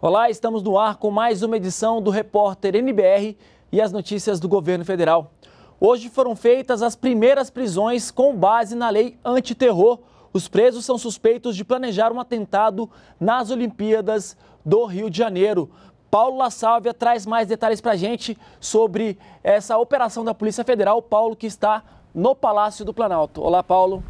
Olá, estamos no ar com mais uma edição do Repórter NBR e as notícias do governo federal. Hoje foram feitas as primeiras prisões com base na lei antiterror. Os presos são suspeitos de planejar um atentado nas Olimpíadas do Rio de Janeiro. Paulo La Sálvia traz mais detalhes para a gente sobre essa operação da Polícia Federal. Paulo, que está no Palácio do Planalto. Olá, Paulo.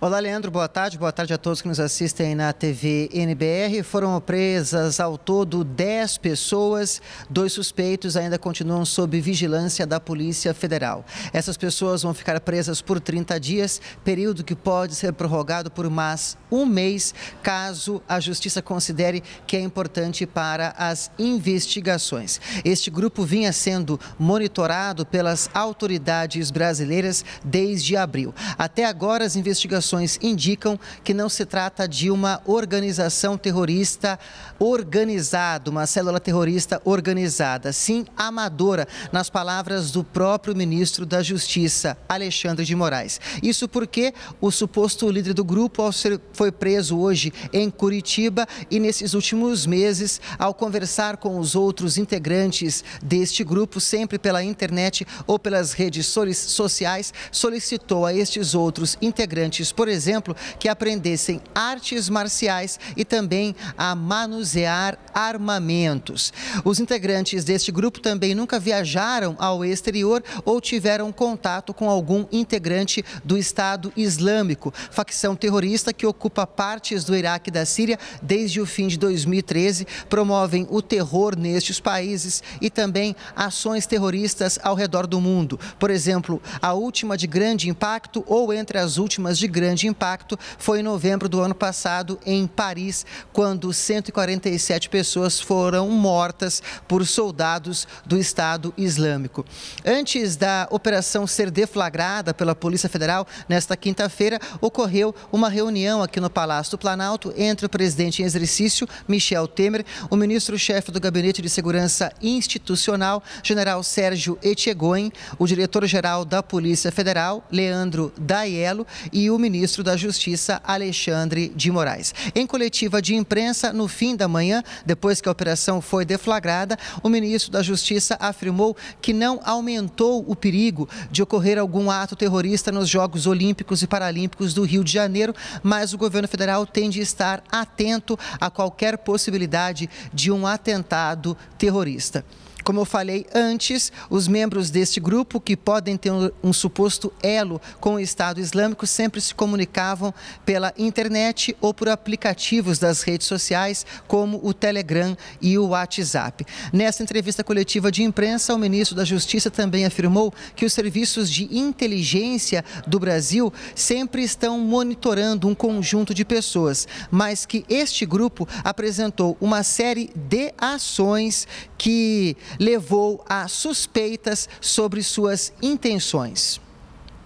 Olá, Leandro, boa tarde. Boa tarde a todos que nos assistem na TV NBR. Foram presas ao todo 10 pessoas. Dois suspeitos ainda continuam sob vigilância da Polícia Federal. Essas pessoas vão ficar presas por 30 dias, período que pode ser prorrogado por mais um mês, caso a Justiça considere que é importante para as investigações. Este grupo vinha sendo monitorado pelas autoridades brasileiras desde abril. Até agora, as investigações investigações indicam que não se trata de uma organização terrorista organizada, uma célula terrorista organizada, sim amadora, nas palavras do próprio ministro da Justiça, Alexandre de Moraes. Isso porque o suposto líder do grupo foi preso hoje em Curitiba e nesses últimos meses, ao conversar com os outros integrantes deste grupo, sempre pela internet ou pelas redes sociais, solicitou a estes outros integrantes por exemplo, que aprendessem artes marciais e também a manusear armamentos. Os integrantes deste grupo também nunca viajaram ao exterior ou tiveram contato com algum integrante do Estado Islâmico, facção terrorista que ocupa partes do Iraque e da Síria desde o fim de 2013, promovem o terror nestes países e também ações terroristas ao redor do mundo. Por exemplo, a última de grande impacto ou entre as últimas de grande impacto foi em novembro do ano passado, em Paris, quando 147 pessoas foram mortas por soldados do Estado Islâmico. Antes da operação ser deflagrada pela Polícia Federal, nesta quinta-feira, ocorreu uma reunião aqui no Palácio do Planalto entre o presidente em exercício, Michel Temer, o ministro-chefe do Gabinete de Segurança Institucional, general Sérgio Etchegoin, o diretor-geral da Polícia Federal, Leandro Daiello, e o ministro da Justiça, Alexandre de Moraes. Em coletiva de imprensa, no fim da manhã, depois que a operação foi deflagrada, o ministro da Justiça afirmou que não aumentou o perigo de ocorrer algum ato terrorista nos Jogos Olímpicos e Paralímpicos do Rio de Janeiro, mas o governo federal tem de estar atento a qualquer possibilidade de um atentado terrorista. Como eu falei antes, os membros deste grupo, que podem ter um, um suposto elo com o Estado Islâmico, sempre se comunicavam pela internet ou por aplicativos das redes sociais, como o Telegram e o WhatsApp. Nessa entrevista coletiva de imprensa, o ministro da Justiça também afirmou que os serviços de inteligência do Brasil sempre estão monitorando um conjunto de pessoas, mas que este grupo apresentou uma série de ações que levou a suspeitas sobre suas intenções.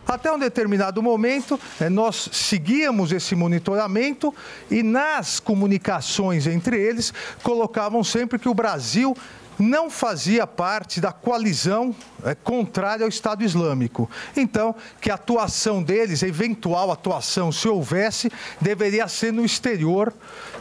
Até um determinado momento, eh, nós seguíamos esse monitoramento e nas comunicações entre eles colocavam sempre que o Brasil não fazia parte da coalizão é, contrária ao Estado Islâmico. Então, que a atuação deles, a eventual atuação, se houvesse, deveria ser no exterior,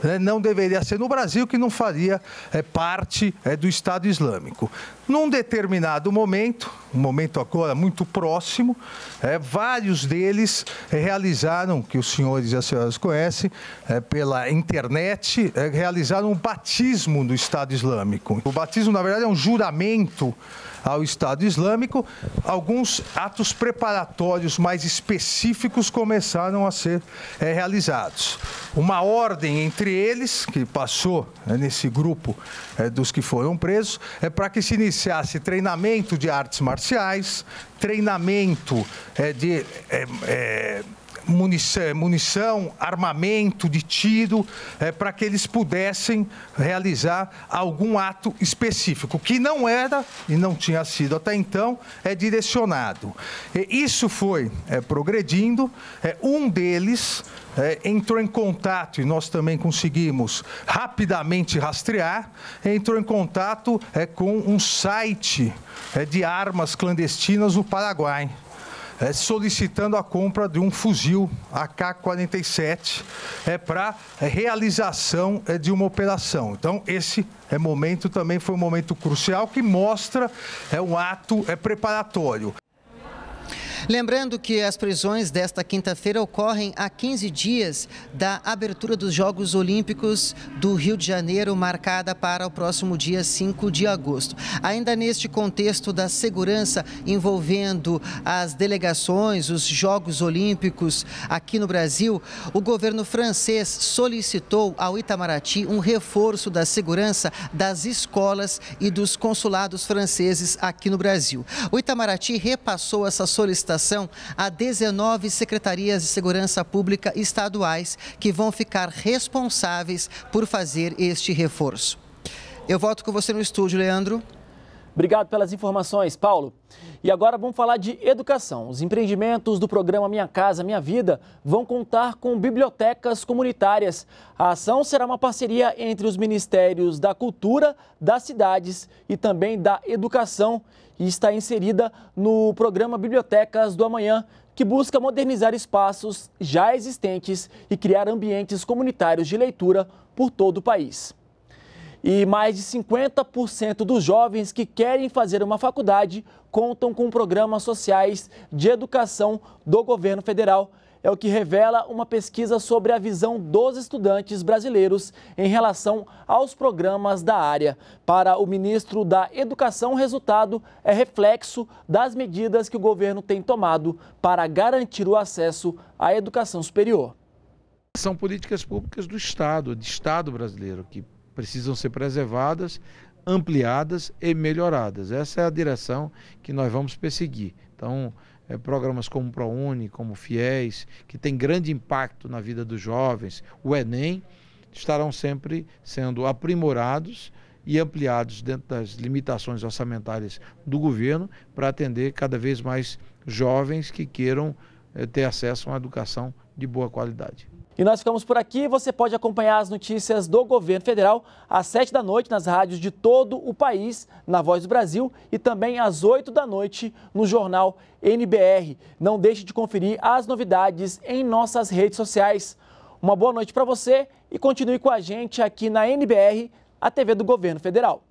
né, não deveria ser no Brasil, que não faria é, parte é, do Estado Islâmico. Num determinado momento, um momento agora muito próximo, é, vários deles é, realizaram, que os senhores e as senhoras conhecem, é, pela internet, realizaram um batismo no Estado Islâmico. O batismo terrorismo, na verdade, é um juramento ao Estado Islâmico. Alguns atos preparatórios mais específicos começaram a ser é, realizados. Uma ordem entre eles, que passou é, nesse grupo é, dos que foram presos, é para que se iniciasse treinamento de artes marciais, treinamento eh, de munição, munição armamento de tiro, é, para que eles pudessem realizar algum ato específico, que não era e não tinha sido até então é, direcionado. E isso foi é, progredindo, é, um deles é, entrou em contato, e nós também conseguimos rapidamente rastrear, entrou em contato é, com um site é, de armas clandestinas no Paraguai é, solicitando a compra de um fuzil AK-47 é, para realização é, de uma operação. Então, esse é momento também foi um momento crucial que mostra é um ato é preparatório. Lembrando que as prisões desta quinta-feira ocorrem a 15 dias da abertura dos Jogos Olímpicos do Rio de Janeiro, marcada para o próximo dia 5 de agosto. Ainda neste contexto da segurança envolvendo as delegações, os Jogos Olímpicos aqui no Brasil, o governo francês solicitou ao Itamaraty um reforço da segurança das escolas e dos consulados franceses aqui no Brasil. O Itamaraty repassou essa solicitação a 19 secretarias de segurança pública estaduais que vão ficar responsáveis por fazer este reforço. Eu volto com você no estúdio, Leandro. Obrigado pelas informações, Paulo. E agora vamos falar de educação. Os empreendimentos do programa Minha Casa Minha Vida vão contar com bibliotecas comunitárias. A ação será uma parceria entre os Ministérios da Cultura, das Cidades e também da Educação e está inserida no programa Bibliotecas do Amanhã, que busca modernizar espaços já existentes e criar ambientes comunitários de leitura por todo o país. E mais de 50% dos jovens que querem fazer uma faculdade contam com programas sociais de educação do governo federal. É o que revela uma pesquisa sobre a visão dos estudantes brasileiros em relação aos programas da área. Para o ministro da Educação, o resultado é reflexo das medidas que o governo tem tomado para garantir o acesso à educação superior. São políticas públicas do Estado, de Estado brasileiro, que precisam ser preservadas, ampliadas e melhoradas. Essa é a direção que nós vamos perseguir. Então, é, programas como o ProUni, como o FIES, que tem grande impacto na vida dos jovens, o Enem, estarão sempre sendo aprimorados e ampliados dentro das limitações orçamentárias do governo para atender cada vez mais jovens que queiram é, ter acesso a uma educação de boa qualidade. E nós ficamos por aqui. Você pode acompanhar as notícias do governo federal às 7 da noite nas rádios de todo o país, na Voz do Brasil, e também às 8 da noite no jornal NBR. Não deixe de conferir as novidades em nossas redes sociais. Uma boa noite para você e continue com a gente aqui na NBR, a TV do Governo Federal.